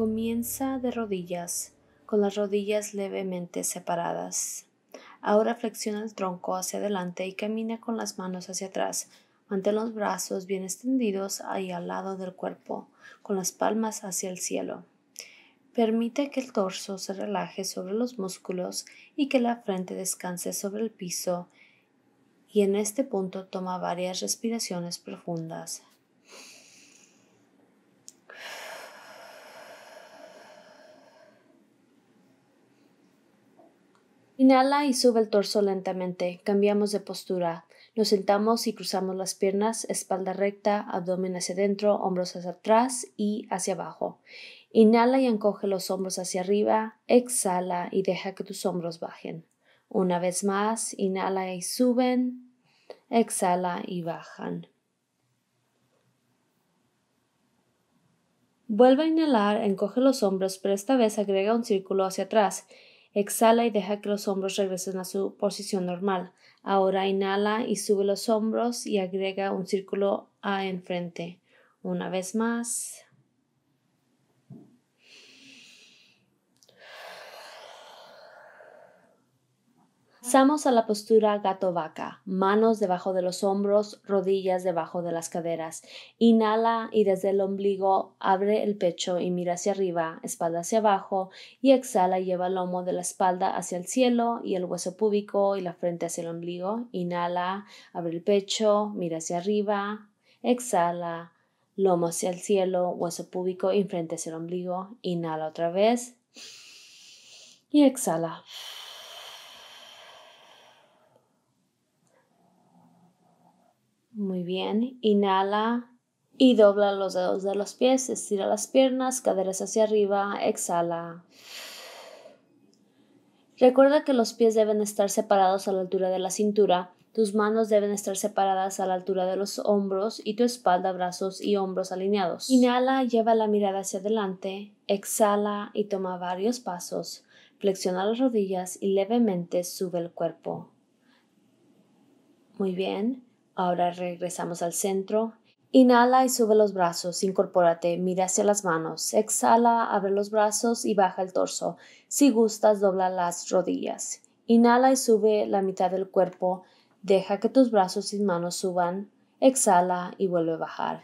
Comienza de rodillas, con las rodillas levemente separadas. Ahora flexiona el tronco hacia adelante y camina con las manos hacia atrás. Mantén los brazos bien extendidos ahí al lado del cuerpo, con las palmas hacia el cielo. Permite que el torso se relaje sobre los músculos y que la frente descanse sobre el piso y en este punto toma varias respiraciones profundas. Inhala y sube el torso lentamente. Cambiamos de postura. Nos sentamos y cruzamos las piernas, espalda recta, abdomen hacia adentro, hombros hacia atrás y hacia abajo. Inhala y encoge los hombros hacia arriba. Exhala y deja que tus hombros bajen. Una vez más, inhala y suben. Exhala y bajan. Vuelve a inhalar, encoge los hombros, pero esta vez agrega un círculo hacia atrás. Exhala y deja que los hombros regresen a su posición normal. Ahora inhala y sube los hombros y agrega un círculo A enfrente. Una vez más. Pasamos a la postura gato vaca, manos debajo de los hombros, rodillas debajo de las caderas. Inhala y desde el ombligo abre el pecho y mira hacia arriba, espalda hacia abajo y exhala y lleva el lomo de la espalda hacia el cielo y el hueso púbico y la frente hacia el ombligo. Inhala, abre el pecho, mira hacia arriba, exhala, lomo hacia el cielo, hueso púbico y frente hacia el ombligo. Inhala otra vez y exhala. Muy bien. Inhala y dobla los dedos de los pies, estira las piernas, caderas hacia arriba, exhala. Recuerda que los pies deben estar separados a la altura de la cintura, tus manos deben estar separadas a la altura de los hombros y tu espalda, brazos y hombros alineados. Inhala, lleva la mirada hacia adelante, exhala y toma varios pasos, flexiona las rodillas y levemente sube el cuerpo. Muy bien. Ahora regresamos al centro. Inhala y sube los brazos, incorpórate, mira hacia las manos, exhala, abre los brazos y baja el torso. Si gustas, dobla las rodillas. Inhala y sube la mitad del cuerpo, deja que tus brazos y manos suban, exhala y vuelve a bajar.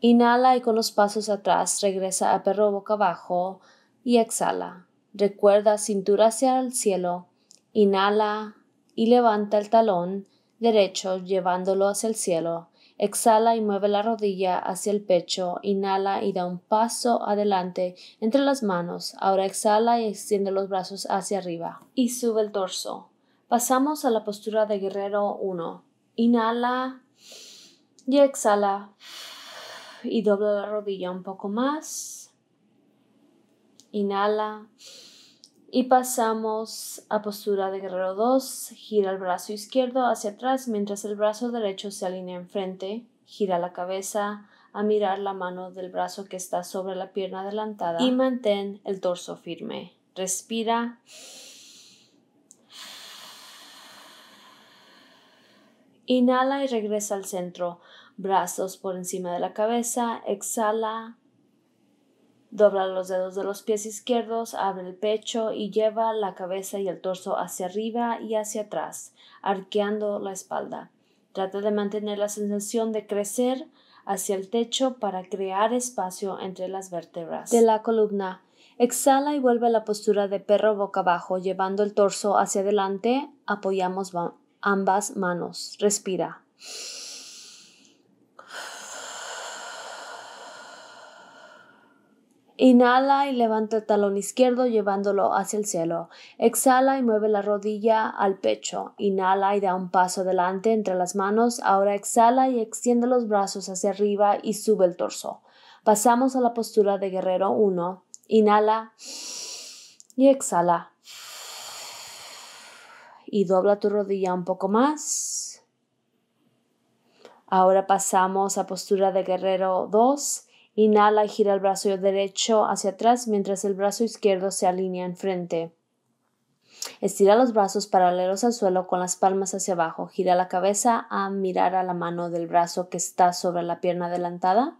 Inhala y con los pasos atrás regresa a perro boca abajo y exhala. Recuerda cintura hacia el cielo, inhala y levanta el talón, derecho llevándolo hacia el cielo. Exhala y mueve la rodilla hacia el pecho, inhala y da un paso adelante entre las manos. Ahora exhala y extiende los brazos hacia arriba y sube el torso. Pasamos a la postura de guerrero 1. Inhala y exhala y dobla la rodilla un poco más. Inhala y pasamos a postura de guerrero 2, gira el brazo izquierdo hacia atrás mientras el brazo derecho se alinea enfrente, gira la cabeza a mirar la mano del brazo que está sobre la pierna adelantada y mantén el torso firme. Respira. Inhala y regresa al centro, brazos por encima de la cabeza, exhala Dobla los dedos de los pies izquierdos, abre el pecho y lleva la cabeza y el torso hacia arriba y hacia atrás, arqueando la espalda. Trata de mantener la sensación de crecer hacia el techo para crear espacio entre las vértebras de la columna. Exhala y vuelve a la postura de perro boca abajo, llevando el torso hacia adelante. Apoyamos ambas manos. Respira. Inhala y levanta el talón izquierdo llevándolo hacia el cielo. Exhala y mueve la rodilla al pecho. Inhala y da un paso adelante entre las manos. Ahora exhala y extiende los brazos hacia arriba y sube el torso. Pasamos a la postura de guerrero 1. Inhala y exhala. Y dobla tu rodilla un poco más. Ahora pasamos a postura de guerrero 2. Inhala y gira el brazo derecho hacia atrás mientras el brazo izquierdo se alinea enfrente. Estira los brazos paralelos al suelo con las palmas hacia abajo. Gira la cabeza a mirar a la mano del brazo que está sobre la pierna adelantada.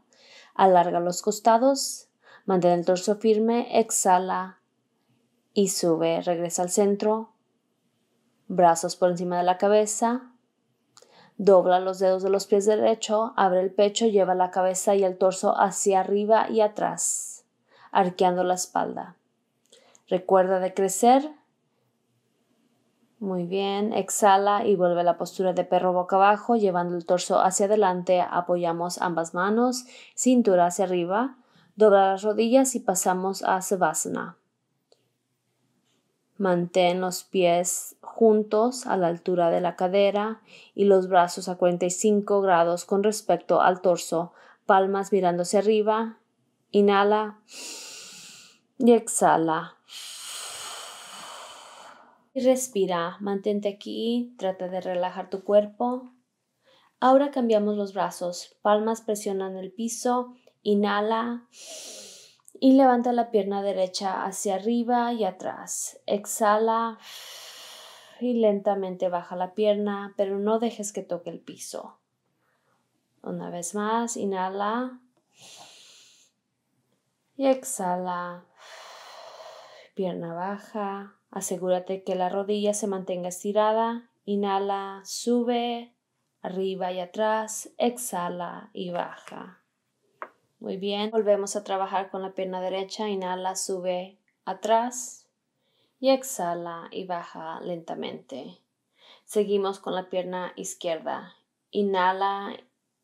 Alarga los costados. Mantén el torso firme. Exhala y sube. Regresa al centro. Brazos por encima de la cabeza. Dobla los dedos de los pies derecho, abre el pecho, lleva la cabeza y el torso hacia arriba y atrás, arqueando la espalda. Recuerda de crecer. Muy bien, exhala y vuelve a la postura de perro boca abajo, llevando el torso hacia adelante, apoyamos ambas manos, cintura hacia arriba, dobla las rodillas y pasamos a Savasana. Mantén los pies juntos a la altura de la cadera y los brazos a 45 grados con respecto al torso, palmas mirándose arriba. Inhala y exhala. Y respira, mantente aquí, trata de relajar tu cuerpo. Ahora cambiamos los brazos, palmas presionan el piso, inhala y levanta la pierna derecha hacia arriba y atrás. Exhala y lentamente baja la pierna, pero no dejes que toque el piso. Una vez más, inhala y exhala. Pierna baja. Asegúrate que la rodilla se mantenga estirada. Inhala, sube, arriba y atrás. Exhala y baja. Muy bien, volvemos a trabajar con la pierna derecha, inhala, sube atrás y exhala y baja lentamente. Seguimos con la pierna izquierda, inhala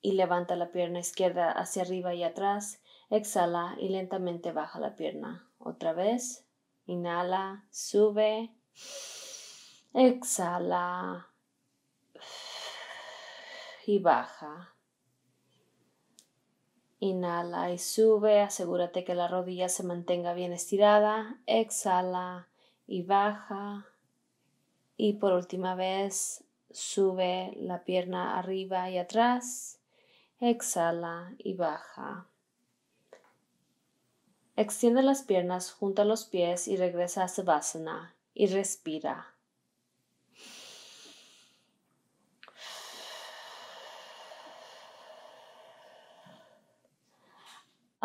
y levanta la pierna izquierda hacia arriba y atrás, exhala y lentamente baja la pierna. Otra vez, inhala, sube, exhala y baja. Inhala y sube, asegúrate que la rodilla se mantenga bien estirada. Exhala y baja. Y por última vez, sube la pierna arriba y atrás. Exhala y baja. Extiende las piernas junta los pies y regresa a Savasana y respira.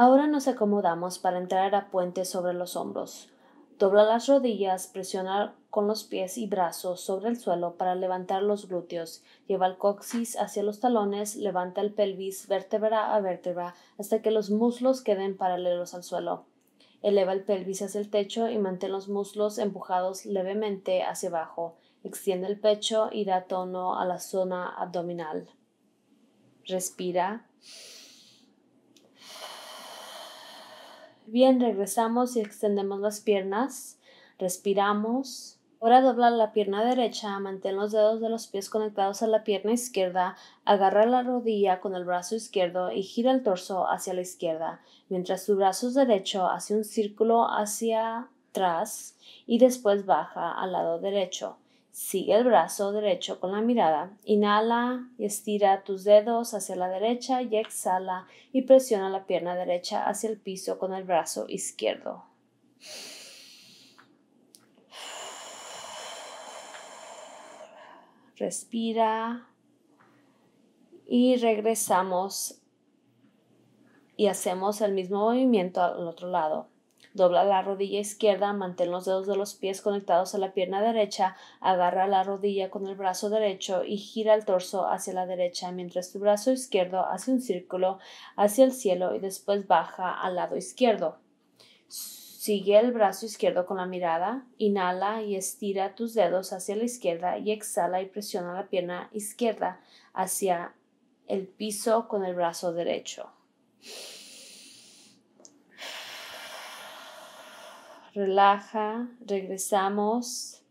Ahora nos acomodamos para entrar a puente sobre los hombros. Dobla las rodillas, presiona con los pies y brazos sobre el suelo para levantar los glúteos. Lleva el coxis hacia los talones, levanta el pelvis vértebra a vértebra hasta que los muslos queden paralelos al suelo. Eleva el pelvis hacia el techo y mantén los muslos empujados levemente hacia abajo. Extiende el pecho y da tono a la zona abdominal. Respira. Bien, regresamos y extendemos las piernas. Respiramos. Ahora dobla la pierna derecha, mantén los dedos de los pies conectados a la pierna izquierda, agarra la rodilla con el brazo izquierdo y gira el torso hacia la izquierda, mientras tu brazo derecho hace un círculo hacia atrás y después baja al lado derecho. Sigue el brazo derecho con la mirada. Inhala y estira tus dedos hacia la derecha y exhala y presiona la pierna derecha hacia el piso con el brazo izquierdo. Respira y regresamos y hacemos el mismo movimiento al otro lado. Dobla la rodilla izquierda, mantén los dedos de los pies conectados a la pierna derecha, agarra la rodilla con el brazo derecho y gira el torso hacia la derecha mientras tu brazo izquierdo hace un círculo hacia el cielo y después baja al lado izquierdo. Sigue el brazo izquierdo con la mirada, inhala y estira tus dedos hacia la izquierda y exhala y presiona la pierna izquierda hacia el piso con el brazo derecho. relaja, regresamos,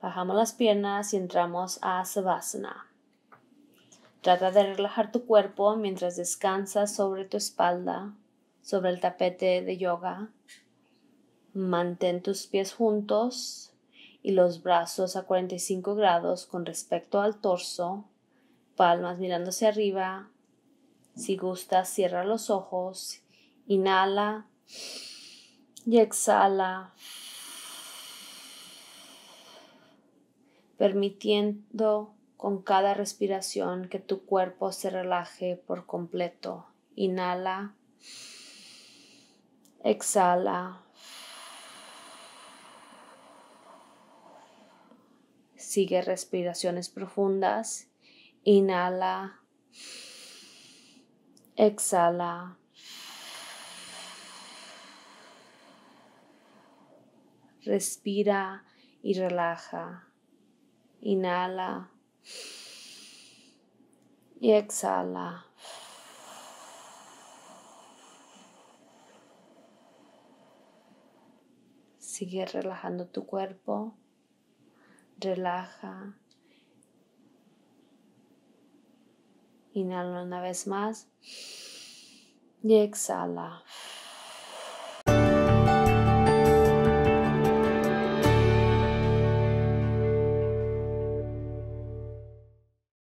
bajamos las piernas y entramos a Savasana. Trata de relajar tu cuerpo mientras descansas sobre tu espalda, sobre el tapete de yoga. Mantén tus pies juntos y los brazos a 45 grados con respecto al torso, palmas mirándose arriba. Si gustas, cierra los ojos, inhala. Y exhala, permitiendo con cada respiración que tu cuerpo se relaje por completo. Inhala, exhala. Sigue respiraciones profundas. Inhala. Exhala. respira y relaja. Inhala y exhala. Sigue relajando tu cuerpo. Relaja. Inhala una vez más y exhala.